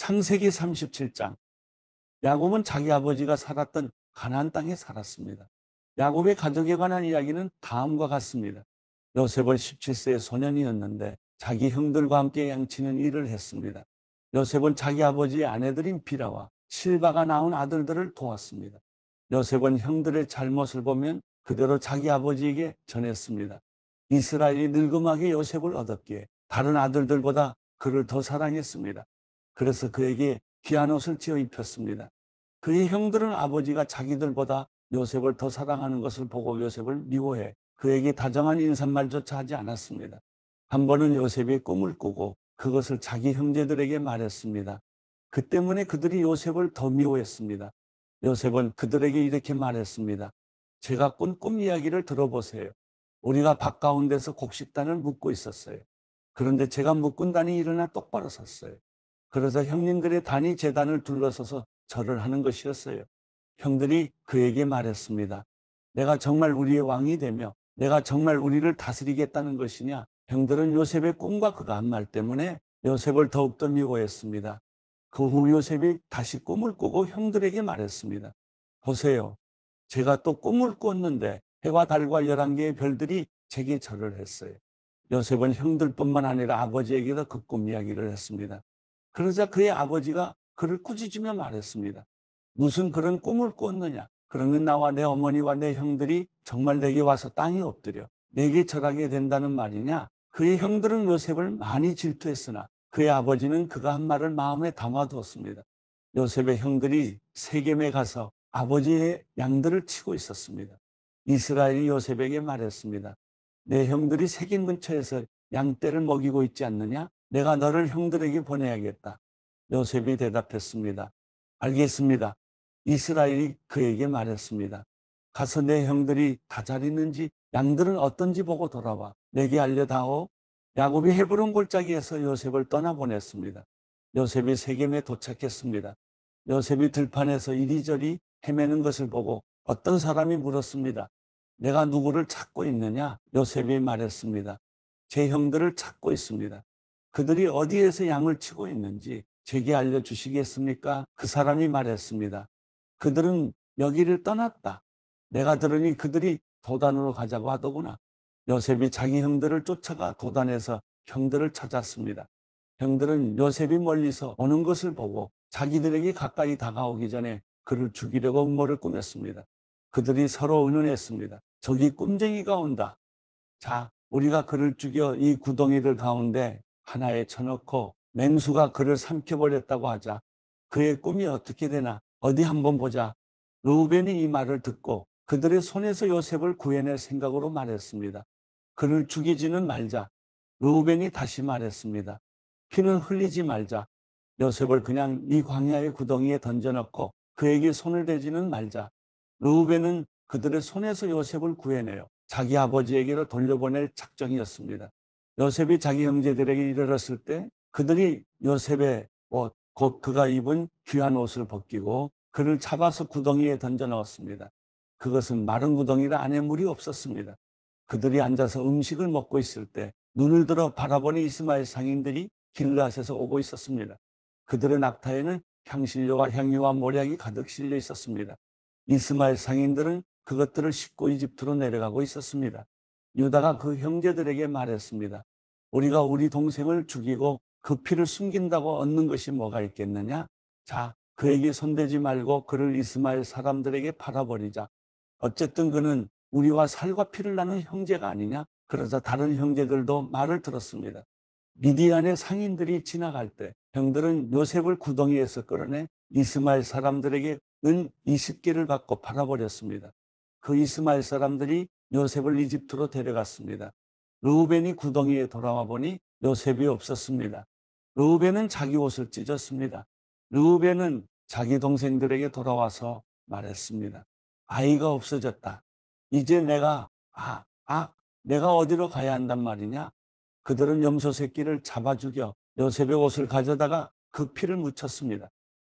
창세기 37장. 야곱은 자기 아버지가 살았던 가나안 땅에 살았습니다. 야곱의 가정에 관한 이야기는 다음과 같습니다. 요셉은 17세의 소년이었는데 자기 형들과 함께 양치는 일을 했습니다. 요셉은 자기 아버지의 아내들인 비라와 실바가 낳은 아들들을 도왔습니다. 요셉은 형들의 잘못을 보면 그대로 자기 아버지에게 전했습니다. 이스라엘이 늙음하게 요셉을 얻었기에 다른 아들들보다 그를 더 사랑했습니다. 그래서 그에게 귀한 옷을 지어 입혔습니다. 그의 형들은 아버지가 자기들보다 요셉을 더 사랑하는 것을 보고 요셉을 미워해 그에게 다정한 인사말조차 하지 않았습니다. 한 번은 요셉이 꿈을 꾸고 그것을 자기 형제들에게 말했습니다. 그 때문에 그들이 요셉을 더 미워했습니다. 요셉은 그들에게 이렇게 말했습니다. 제가 꾼 꿈 이야기를 들어보세요. 우리가 밭 가운데서 곡식단을 묶고 있었어요. 그런데 제가 묶은 단이 일어나 똑바로 섰어요. 그러자 형님들의 단위 재단을 둘러서서 절을 하는 것이었어요. 형들이 그에게 말했습니다. 내가 정말 우리의 왕이 되며 내가 정말 우리를 다스리겠다는 것이냐? 형들은 요셉의 꿈과 그가한 말 때문에 요셉을 더욱더 미워했습니다. 그 후 요셉이 다시 꿈을 꾸고 형들에게 말했습니다. 보세요. 제가 또 꿈을 꿨는데 해와 달과 열한 개의 별들이 제게 절을 했어요. 요셉은 형들뿐만 아니라 아버지에게도 그 꿈 이야기를 했습니다. 그러자 그의 아버지가 그를 꾸짖으며 말했습니다. 무슨 그런 꿈을 꿨느냐? 그러면 나와 내 어머니와 내 형들이 정말 내게 와서 땅에 엎드려 내게 절하게 된다는 말이냐? 그의 형들은 요셉을 많이 질투했으나 그의 아버지는 그가 한 말을 마음에 담아두었습니다. 요셉의 형들이 세겜에 가서 아버지의 양들을 치고 있었습니다. 이스라엘이 요셉에게 말했습니다. 내 형들이 세겜 근처에서 양떼를 먹이고 있지 않느냐? 내가 너를 형들에게 보내야겠다. 요셉이 대답했습니다. 알겠습니다. 이스라엘이 그에게 말했습니다. 가서 내 형들이 다 잘 있는지 양들은 어떤지 보고 돌아와 내게 알려다오. 야곱이 헤브론 골짜기에서 요셉을 떠나보냈습니다. 요셉이 세겜에 도착했습니다. 요셉이 들판에서 이리저리 헤매는 것을 보고 어떤 사람이 물었습니다. 내가 누구를 찾고 있느냐? 요셉이 말했습니다. 제 형들을 찾고 있습니다. 그들이 어디에서 양을 치고 있는지 제게 알려주시겠습니까? 그 사람이 말했습니다. 그들은 여기를 떠났다. 내가 들으니 그들이 도단으로 가자고 하더구나. 요셉이 자기 형들을 쫓아가 도단에서 형들을 찾았습니다. 형들은 요셉이 멀리서 오는 것을 보고 자기들에게 가까이 다가오기 전에 그를 죽이려고 음모를 꾸몄습니다. 그들이 서로 의논했습니다. 저기 꿈쟁이가 온다. 자, 우리가 그를 죽여 이 구덩이들 가운데 하나에 쳐넣고 맹수가 그를 삼켜버렸다고 하자 그의 꿈이 어떻게 되나 어디 한번 보자. 루벤이 이 말을 듣고 그들의 손에서 요셉을 구해낼 생각으로 말했습니다. 그를 죽이지는 말자. 루벤이 다시 말했습니다. 피는 흘리지 말자. 요셉을 그냥 이 광야의 구덩이에 던져넣고 그에게 손을 대지는 말자. 루벤은 그들의 손에서 요셉을 구해내요. 자기 아버지에게로 돌려보낼 작정이었습니다. 요셉이 자기 형제들에게 이르렀을 때 그들이 요셉의 옷, 곧 그가 입은 귀한 옷을 벗기고 그를 잡아서 구덩이에 던져 넣었습니다. 그것은 마른 구덩이라 안에 물이 없었습니다. 그들이 앉아서 음식을 먹고 있을 때 눈을 들어 바라보니 이스마엘 상인들이 길라앗에서 오고 있었습니다. 그들의 낙타에는 향신료와 향유와 모량이 가득 실려 있었습니다. 이스마엘 상인들은 그것들을 싣고 이집트로 내려가고 있었습니다. 유다가 그 형제들에게 말했습니다. 우리가 우리 동생을 죽이고 그 피를 숨긴다고 얻는 것이 뭐가 있겠느냐? 자, 그에게 손대지 말고 그를 이스마엘 사람들에게 팔아버리자. 어쨌든 그는 우리와 살과 피를 나는 형제가 아니냐? 그러자 다른 형제들도 말을 들었습니다. 미디안의 상인들이 지나갈 때 형들은 요셉을 구덩이에서 끌어내 이스마엘 사람들에게 은 20개를 받고 팔아버렸습니다. 그 이스마엘 사람들이 요셉을 이집트로 데려갔습니다. 르우벤이 구덩이에 돌아와 보니 요셉이 없었습니다. 르우벤은 자기 옷을 찢었습니다. 르우벤은 자기 동생들에게 돌아와서 말했습니다. 아이가 없어졌다. 이제 내가 아, 아, 내가 어디로 가야 한단 말이냐? 그들은 염소 새끼를 잡아 죽여 요셉의 옷을 가져다가 그 피를 묻혔습니다.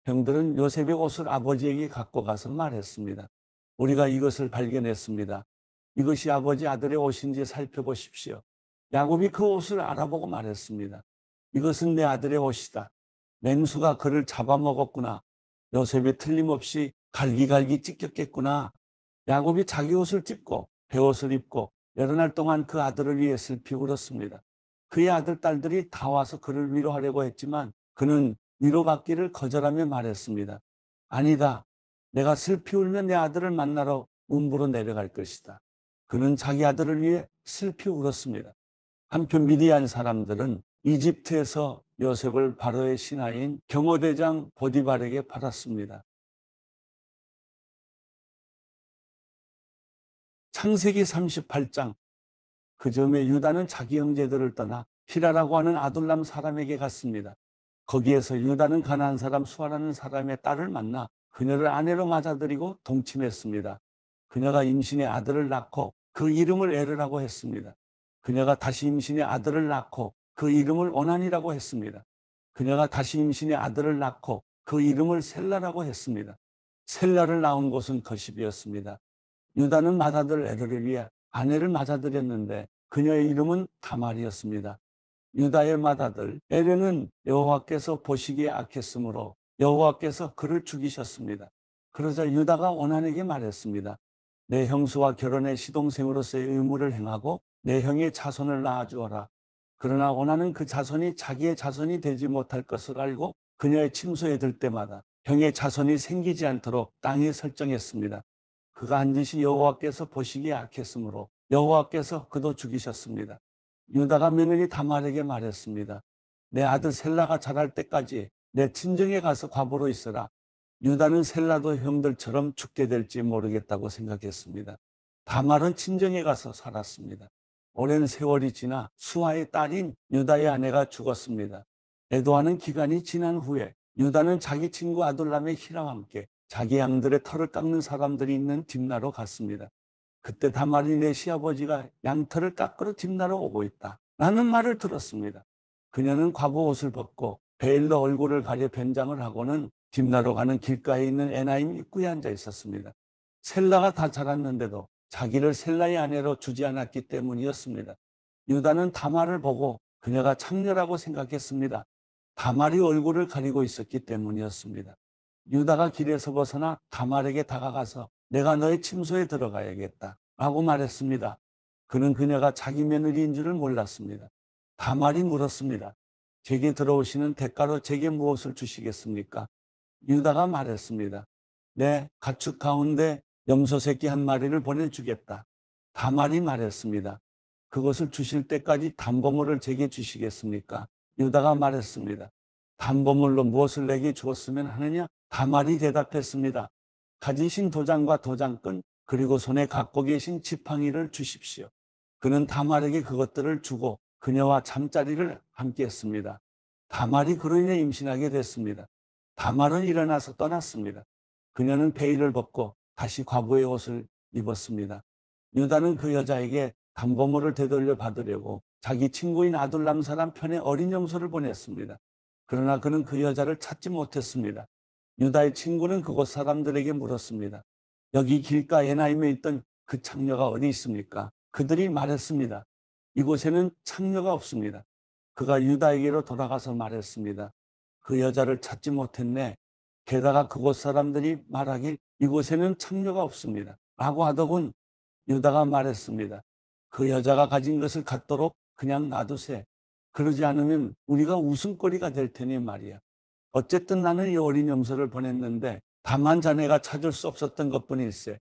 형들은 요셉의 옷을 아버지에게 갖고 가서 말했습니다. 우리가 이것을 발견했습니다. 이것이 아버지 아들의 옷인지 살펴보십시오. 야곱이 그 옷을 알아보고 말했습니다. 이것은 내 아들의 옷이다. 맹수가 그를 잡아먹었구나. 요셉이 틀림없이 갈기갈기 찢겼겠구나. 야곱이 자기 옷을 찢고 배옷을 입고 여러 날 동안 그 아들을 위해 슬피 울었습니다. 그의 아들 딸들이 다 와서 그를 위로하려고 했지만 그는 위로받기를 거절하며 말했습니다. 아니다. 내가 슬피 울면내 아들을 만나러 음부로 내려갈 것이다. 그는 자기 아들을 위해 슬피 울었습니다. 한편 미디안 사람들은 이집트에서 요셉을 바로의 신하인 경호대장 보디발에게 팔았습니다. 창세기 38장 그 점에 유다는 자기 형제들을 떠나 히라라고 하는 아둘람 사람에게 갔습니다. 거기에서 유다는 가난한 사람 수아라는 사람의 딸을 만나 그녀를 아내로 맞아들이고 동침했습니다. 그녀가 임신의 아들을 낳고 그 이름을 에르라고 했습니다. 그녀가 다시 임신의 아들을 낳고 그 이름을 원한이라고 했습니다. 그녀가 다시 임신의 아들을 낳고 그 이름을 셀라라고 했습니다. 셀라를 낳은 곳은 거십이었습니다. 유다는 맏아들 에르를 위해 아내를 맞아들였는데 그녀의 이름은 다말이었습니다. 유다의 맏아들 에르는 여호와께서 보시기에 악했으므로 여호와께서 그를 죽이셨습니다. 그러자 유다가 원한에게 말했습니다. 내 형수와 결혼해 시동생으로서의 의무를 행하고 내 형의 자손을 낳아주어라. 그러나 원하는 그 자손이 자기의 자손이 되지 못할 것을 알고 그녀의 침소에 들 때마다 형의 자손이 생기지 않도록 땅에 설정했습니다. 그가 한으이 여호와께서 보시기에 악했으므로 여호와께서 그도 죽이셨습니다. 유다가 며느리 다말에게 말했습니다. 내 아들 셀라가 자랄 때까지 내 친정에 가서 과부로 있어라. 유다는 셀라도 형들처럼 죽게 될지 모르겠다고 생각했습니다. 다말은 친정에 가서 살았습니다. 오랜 세월이 지나 수아의 딸인 유다의 아내가 죽었습니다. 애도하는 기간이 지난 후에 유다는 자기 친구 아둘람의 히라와 함께 자기 양들의 털을 깎는 사람들이 있는 딥나로 갔습니다. 그때 다말이 내 시아버지가 양털을 깎으러 딥나로 오고 있다. 라는 말을 들었습니다. 그녀는 과부 옷을 벗고 베일로 얼굴을 가려 변장을 하고는 김나로 가는 길가에 있는 에나임 입구에 앉아 있었습니다. 셀라가 다 자랐는데도 자기를 셀라의 아내로 주지 않았기 때문이었습니다. 유다는 다말을 보고 그녀가 창녀라고 생각했습니다. 다말이 얼굴을 가리고 있었기 때문이었습니다. 유다가 길에서 벗어나 다말에게 다가가서 내가 너의 침소에 들어가야겠다 라고 말했습니다. 그는 그녀가 자기 며느리인 줄을 몰랐습니다. 다말이 물었습니다. 제게 들어오시는 대가로 제게 무엇을 주시겠습니까? 유다가 말했습니다. 내 가축 가운데 염소 새끼 한 마리를 보내주겠다. 다만이 말했습니다. 그것을 주실 때까지 담보물을 제게 주시겠습니까? 유다가 말했습니다. 담보물로 무엇을 내게 주었으면 하느냐? 다만이 대답했습니다. 가지신 도장과 도장끈 그리고 손에 갖고 계신 지팡이를 주십시오. 그는 다말에게 그것들을 주고 그녀와 잠자리를 함께 했습니다. 다말이 그로 인해 임신하게 됐습니다. 다말은 일어나서 떠났습니다. 그녀는 베일을 벗고 다시 과부의 옷을 입었습니다. 유다는 그 여자에게 담보물을 되돌려 받으려고 자기 친구인 아둘람 사람 편에 어린 염소를 보냈습니다. 그러나 그는 그 여자를 찾지 못했습니다. 유다의 친구는 그곳 사람들에게 물었습니다. 여기 길가 에나임에 있던 그 창녀가 어디 있습니까? 그들이 말했습니다. 이곳에는 창녀가 없습니다. 그가 유다에게로 돌아가서 말했습니다. 그 여자를 찾지 못했네. 게다가 그곳 사람들이 말하길 이곳에는 창녀가 없습니다. 라고 하더군 유다가 말했습니다. 그 여자가 가진 것을 갖도록 그냥 놔두세. 그러지 않으면 우리가 웃음거리가 될 테니 말이야. 어쨌든 나는 이 어린 염소를 보냈는데 다만 자네가 찾을 수 없었던 것뿐일세.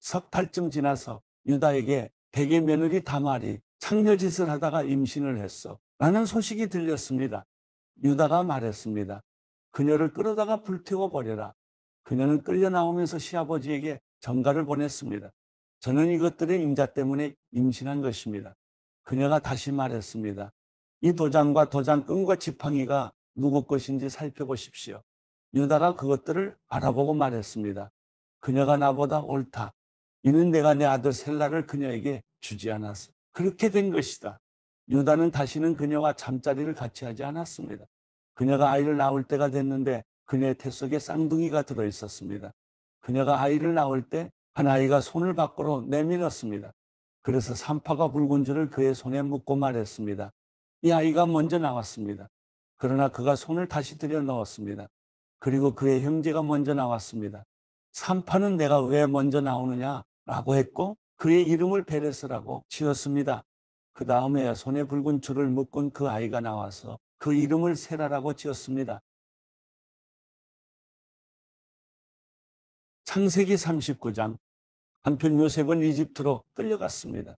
석 달쯤 지나서 유다에게 대개 며느리 다말이 창녀짓을 하다가 임신을 했어. 라는 소식이 들렸습니다. 유다가 말했습니다. 그녀를 끌어다가 불태워버려라. 그녀는 끌려 나오면서 시아버지에게 전가를 보냈습니다. 저는 이것들의 임자 때문에 임신한 것입니다. 그녀가 다시 말했습니다. 이 도장과 도장끈과 지팡이가 누구 것인지 살펴보십시오. 유다가 그것들을 알아보고 말했습니다. 그녀가 나보다 옳다. 이는 내가 내 아들 셀라를 그녀에게 주지 않았어. 그렇게 된 것이다. 유다는 다시는 그녀와 잠자리를 같이 하지 않았습니다. 그녀가 아이를 낳을 때가 됐는데 그녀의 태 속에 쌍둥이가 들어 있었습니다. 그녀가 아이를 낳을 때 한 아이가 손을 밖으로 내밀었습니다. 그래서 산파가 붉은 줄을 그의 손에 묶고 말했습니다. 이 아이가 먼저 나왔습니다. 그러나 그가 손을 다시 들여 넣었습니다. 그리고 그의 형제가 먼저 나왔습니다. 산파는 내가 왜 먼저 나오느냐라고 했고 그의 이름을 베레스라고 지었습니다. 그 다음에 손에 붉은 줄을 묶은 그 아이가 나와서 그 이름을 세라라고 지었습니다. 창세기 39장 한편 요셉은 이집트로 끌려갔습니다.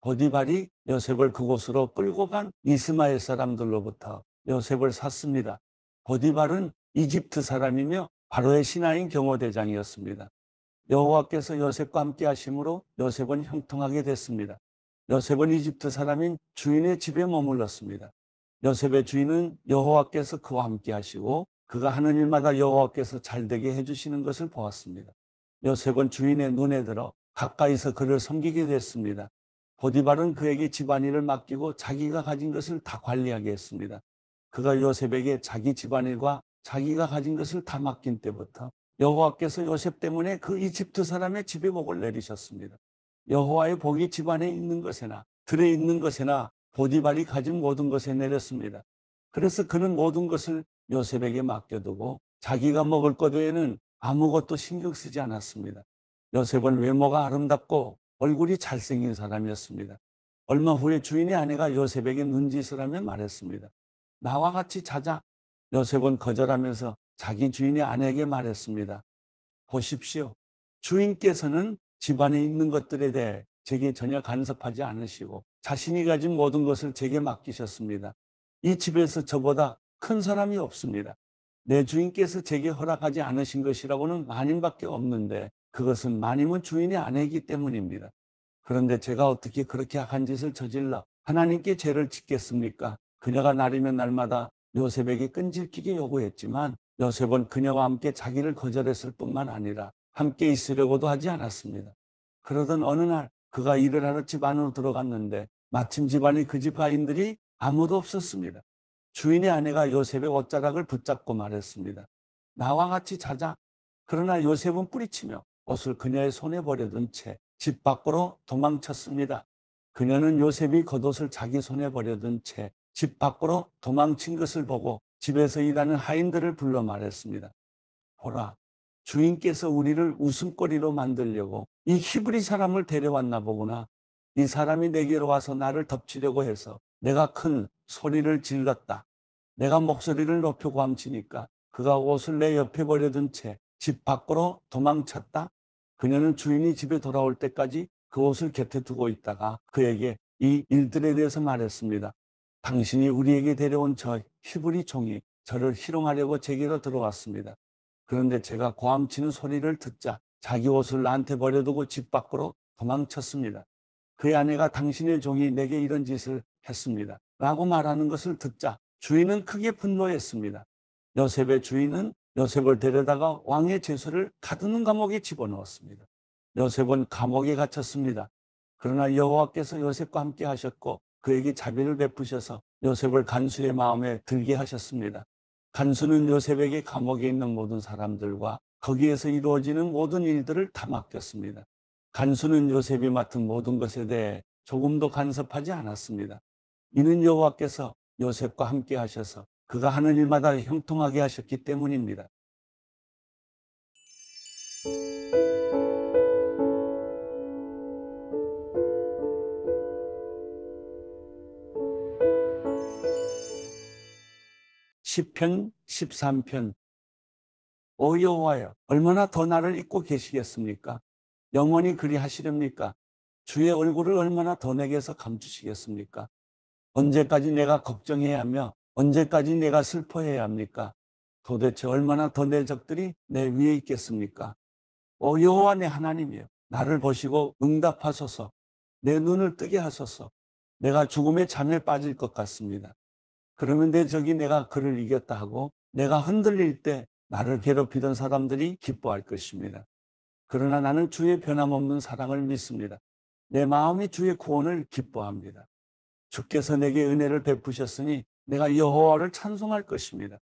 보디발이 요셉을 그곳으로 끌고 간 이스마엘 사람들로부터 요셉을 샀습니다. 보디발은 이집트 사람이며 바로의 신하인 경호대장이었습니다. 여호와께서 요셉과 함께 하심으로 요셉은 형통하게 됐습니다. 요셉은 이집트 사람인 주인의 집에 머물렀습니다. 요셉의 주인은 여호와께서 그와 함께 하시고 그가 하는 일마다 여호와께서 잘되게 해주시는 것을 보았습니다. 요셉은 주인의 눈에 들어 가까이서 그를 섬기게 됐습니다. 보디발은 그에게 집안일을 맡기고 자기가 가진 것을 다 관리하게 했습니다. 그가 요셉에게 자기 집안일과 자기가 가진 것을 다 맡긴 때부터 여호와께서 요셉 때문에 그 이집트 사람의 집에 목을 내리셨습니다. 여호와의 복이 집안에 있는 것에나 들에 있는 것에나 보디발이 가진 모든 것에 내렸습니다. 그래서 그는 모든 것을 요셉에게 맡겨두고 자기가 먹을 것 외에는 아무것도 신경 쓰지 않았습니다. 요셉은 외모가 아름답고 얼굴이 잘생긴 사람이었습니다. 얼마 후에 주인의 아내가 요셉에게 눈짓을 하며 말했습니다. 나와 같이 자자. 요셉은 거절하면서 자기 주인의 아내에게 말했습니다. 보십시오. 주인께서는 집안에 있는 것들에 대해 제게 전혀 간섭하지 않으시고 자신이 가진 모든 것을 제게 맡기셨습니다. 이 집에서 저보다 큰 사람이 없습니다. 내 주인께서 제게 허락하지 않으신 것이라고는 마님밖에 없는데 그것은 마님은 주인이 아니기 때문입니다. 그런데 제가 어떻게 그렇게 악한 짓을 저질러 하나님께 죄를 짓겠습니까? 그녀가 날이면 날마다 요셉에게 끈질기게 요구했지만 요셉은 그녀와 함께 자기를 거절했을 뿐만 아니라 함께 있으려고도 하지 않았습니다. 그러던 어느 날 그가 일을 하러 집 안으로 들어갔는데 마침 집안에 그집 아인들이 아무도 없었습니다. 주인의 아내가 요셉의 옷자락을 붙잡고 말했습니다. 나와 같이 자자. 그러나 요셉은 뿌리치며 옷을 그녀의 손에 버려둔 채 집 밖으로 도망쳤습니다. 그녀는 요셉이 겉옷을 자기 손에 버려둔 채 집 밖으로 도망친 것을 보고 집에서 일하는 하인들을 불러 말했습니다. 보라, 주인께서 우리를 웃음거리로 만들려고 이 히브리 사람을 데려왔나 보구나. 이 사람이 내게로 와서 나를 덮치려고 해서 내가 큰 소리를 질렀다. 내가 목소리를 높여 고함치니까 그가 옷을 내 옆에 버려둔 채 집 밖으로 도망쳤다. 그녀는 주인이 집에 돌아올 때까지 그 옷을 곁에 두고 있다가 그에게 이 일들에 대해서 말했습니다. 당신이 우리에게 데려온 저 히브리 종이 저를 희롱하려고 제게로 들어왔습니다. 그런데 제가 고함치는 소리를 듣자 자기 옷을 나한테 버려두고 집 밖으로 도망쳤습니다. 그의 아내가 당신의 종이 내게 이런 짓을 했습니다. 라고 말하는 것을 듣자 주인은 크게 분노했습니다. 요셉의 주인은 요셉을 데려다가 왕의 제수를 가두는 감옥에 집어넣었습니다. 요셉은 감옥에 갇혔습니다. 그러나 여호와께서 요셉과 함께 하셨고 그에게 자비를 베푸셔서 요셉을 간수의 마음에 들게 하셨습니다. 간수는 요셉에게 감옥에 있는 모든 사람들과 거기에서 이루어지는 모든 일들을 다 맡겼습니다. 간수는 요셉이 맡은 모든 것에 대해 조금도 간섭하지 않았습니다. 이는 여호와께서 요셉과 함께 하셔서 그가 하는 일마다 형통하게 하셨기 때문입니다. 10편, 13편. 오 여호와여 얼마나 더 나를 잊고 계시겠습니까? 영원히 그리하시렵니까? 주의 얼굴을 얼마나 더 내게서 감추시겠습니까? 언제까지 내가 걱정해야 하며 언제까지 내가 슬퍼해야 합니까? 도대체 얼마나 더 내 적들이 내 위에 있겠습니까? 오 여호와 내 하나님이여 나를 보시고 응답하소서 내 눈을 뜨게 하소서 내가 죽음의 잠에 빠질 것 같습니다. 그러는데 저기 내가 그를 이겼다 하고 내가 흔들릴 때 나를 괴롭히던 사람들이 기뻐할 것입니다. 그러나 나는 주의 변함없는 사랑을 믿습니다. 내 마음이 주의 구원을 기뻐합니다. 주께서 내게 은혜를 베푸셨으니 내가 여호와를 찬송할 것입니다.